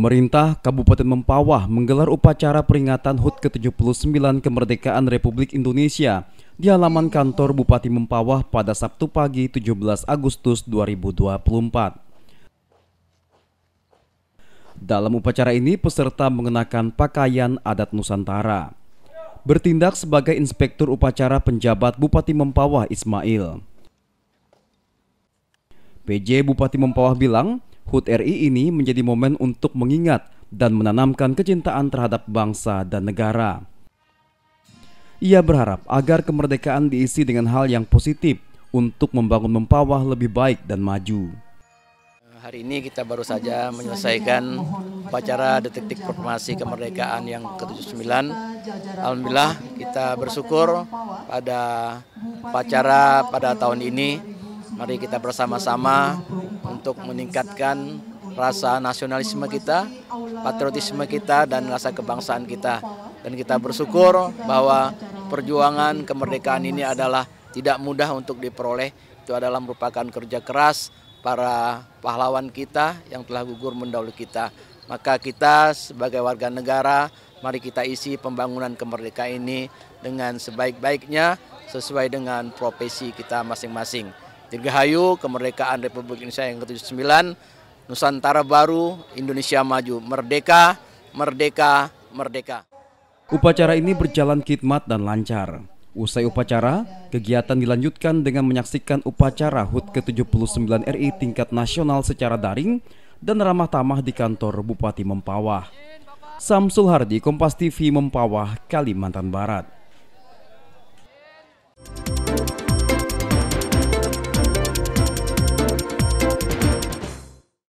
Pemerintah Kabupaten Mempawah menggelar upacara peringatan HUT ke-79 kemerdekaan Republik Indonesia di halaman kantor Bupati Mempawah pada Sabtu pagi 17 Agustus 2024. Dalam upacara ini peserta mengenakan pakaian adat Nusantara. Bertindak sebagai inspektur upacara penjabat Bupati Mempawah Ismail. PJ Bupati Mempawah bilang, HUT RI ini menjadi momen untuk mengingat dan menanamkan kecintaan terhadap bangsa dan negara. Ia berharap agar kemerdekaan diisi dengan hal yang positif untuk membangun mempawah lebih baik dan maju. Hari ini kita baru saja menyelesaikan upacara detik-detik proklamasi kemerdekaan yang ke-79. Alhamdulillah kita bersyukur pada upacara pada tahun ini Mari kita bersama-sama untuk meningkatkan rasa nasionalisme kita, patriotisme kita, dan rasa kebangsaan kita. Dan kita bersyukur bahwa perjuangan kemerdekaan ini adalah tidak mudah untuk diperoleh. Itu adalah merupakan kerja keras para pahlawan kita yang telah gugur mendahului kita. Maka kita sebagai warga negara, mari kita isi pembangunan kemerdekaan ini dengan sebaik-baiknya sesuai dengan profesi kita masing-masing. Dirgahayu Kemerdekaan Republik Indonesia yang ke-79, Nusantara Baru, Indonesia Maju, Merdeka, Merdeka, Merdeka. Upacara ini berjalan khidmat dan lancar. Usai upacara, kegiatan dilanjutkan dengan menyaksikan upacara HUT ke-79 RI tingkat nasional secara daring dan ramah tamah di kantor Bupati Mempawah. Samsul Hardi, Kompas TV Mempawah, Kalimantan Barat.